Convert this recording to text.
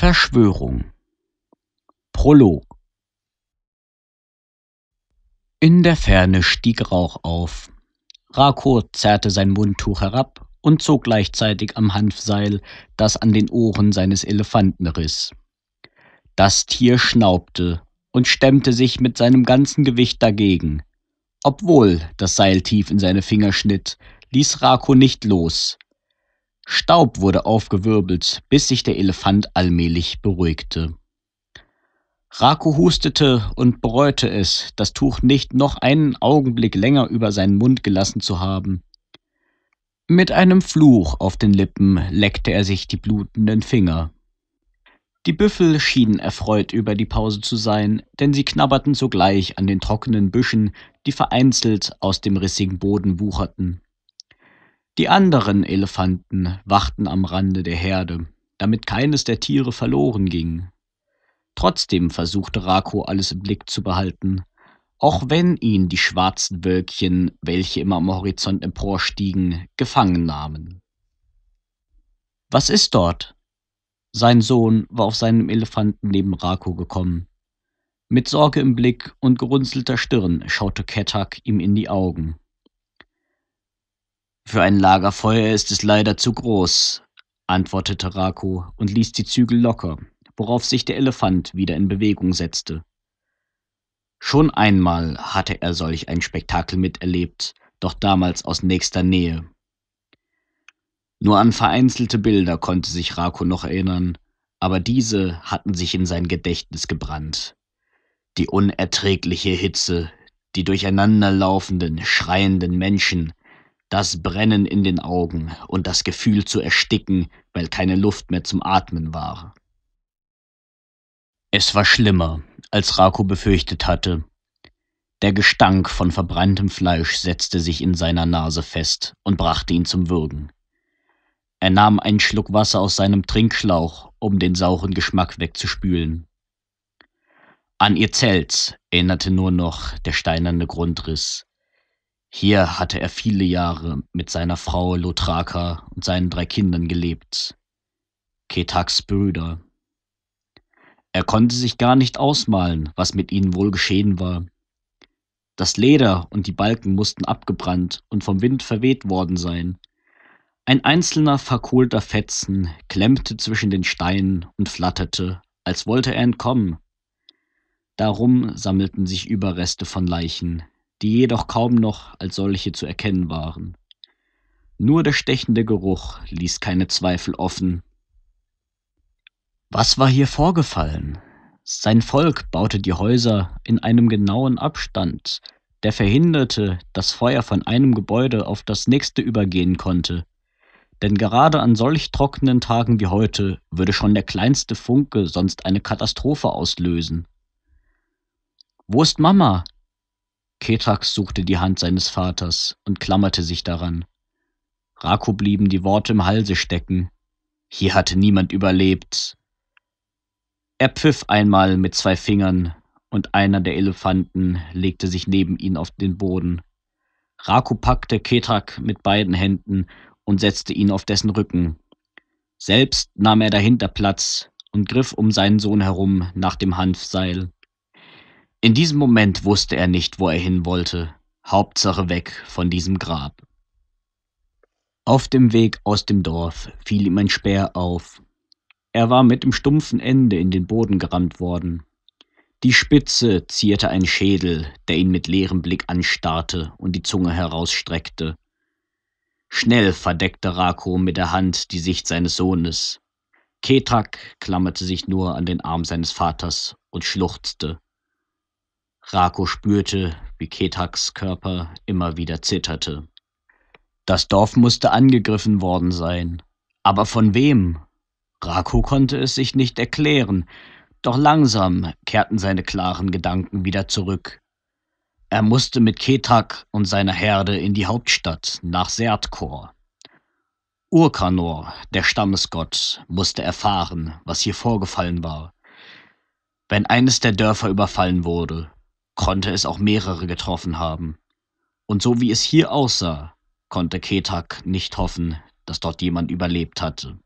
Verschwörung Prolog In der Ferne stieg Rauch auf. Rako zerrte sein Mundtuch herab und zog gleichzeitig am Hanfseil, das an den Ohren seines Elefanten riss. Das Tier schnaubte und stemmte sich mit seinem ganzen Gewicht dagegen. Obwohl das Seil tief in seine Finger schnitt, ließ Rako nicht los, Staub wurde aufgewirbelt, bis sich der Elefant allmählich beruhigte. Raku hustete und bereute es, das Tuch nicht noch einen Augenblick länger über seinen Mund gelassen zu haben. Mit einem Fluch auf den Lippen leckte er sich die blutenden Finger. Die Büffel schienen erfreut über die Pause zu sein, denn sie knabberten sogleich an den trockenen Büschen, die vereinzelt aus dem rissigen Boden wucherten. Die anderen Elefanten wachten am Rande der Herde, damit keines der Tiere verloren ging. Trotzdem versuchte Rako alles im Blick zu behalten, auch wenn ihn die schwarzen Wölkchen, welche immer am Horizont emporstiegen, gefangen nahmen. Was ist dort? Sein Sohn war auf seinem Elefanten neben Rako gekommen. Mit Sorge im Blick und gerunzelter Stirn schaute Ketak ihm in die Augen. Für ein Lagerfeuer ist es leider zu groß, antwortete Rako und ließ die Zügel locker, worauf sich der Elefant wieder in Bewegung setzte. Schon einmal hatte er solch ein Spektakel miterlebt, doch damals aus nächster Nähe. Nur an vereinzelte Bilder konnte sich Rako noch erinnern, aber diese hatten sich in sein Gedächtnis gebrannt. Die unerträgliche Hitze, die durcheinanderlaufenden, schreienden Menschen, das Brennen in den Augen und das Gefühl zu ersticken, weil keine Luft mehr zum Atmen war. Es war schlimmer, als Rako befürchtet hatte. Der Gestank von verbranntem Fleisch setzte sich in seiner Nase fest und brachte ihn zum Würgen. Er nahm einen Schluck Wasser aus seinem Trinkschlauch, um den sauren Geschmack wegzuspülen. An ihr Zelt erinnerte nur noch der steinerne Grundriss, hier hatte er viele Jahre mit seiner Frau Lothraka und seinen drei Kindern gelebt, Ketaks Brüder. Er konnte sich gar nicht ausmalen, was mit ihnen wohl geschehen war. Das Leder und die Balken mussten abgebrannt und vom Wind verweht worden sein. Ein einzelner verkohlter Fetzen klemmte zwischen den Steinen und flatterte, als wollte er entkommen. Darum sammelten sich Überreste von Leichen, die jedoch kaum noch als solche zu erkennen waren. Nur der stechende Geruch ließ keine Zweifel offen. Was war hier vorgefallen? Sein Volk baute die Häuser in einem genauen Abstand, der verhinderte, dass Feuer von einem Gebäude auf das nächste übergehen konnte. Denn gerade an solch trockenen Tagen wie heute würde schon der kleinste Funke sonst eine Katastrophe auslösen. Wo ist Mama? Ketrax suchte die Hand seines Vaters und klammerte sich daran. Rako blieben die Worte im Halse stecken. Hier hatte niemand überlebt. Er pfiff einmal mit zwei Fingern, und einer der Elefanten legte sich neben ihn auf den Boden. Raku packte Ketrak mit beiden Händen und setzte ihn auf dessen Rücken. Selbst nahm er dahinter Platz und griff um seinen Sohn herum nach dem Hanfseil. In diesem Moment wusste er nicht, wo er hin wollte. Hauptsache weg von diesem Grab. Auf dem Weg aus dem Dorf fiel ihm ein Speer auf. Er war mit dem stumpfen Ende in den Boden gerammt worden. Die Spitze zierte einen Schädel, der ihn mit leerem Blick anstarrte und die Zunge herausstreckte. Schnell verdeckte Rako mit der Hand die Sicht seines Sohnes. Ketrak klammerte sich nur an den Arm seines Vaters und schluchzte. Rako spürte, wie Ketaks Körper immer wieder zitterte. Das Dorf musste angegriffen worden sein. Aber von wem? Rako konnte es sich nicht erklären, doch langsam kehrten seine klaren Gedanken wieder zurück. Er musste mit Ketak und seiner Herde in die Hauptstadt nach Serdkor. Urkanor, der Stammesgott, musste erfahren, was hier vorgefallen war. Wenn eines der Dörfer überfallen wurde, konnte es auch mehrere getroffen haben. Und so wie es hier aussah, konnte Ketak nicht hoffen, dass dort jemand überlebt hatte.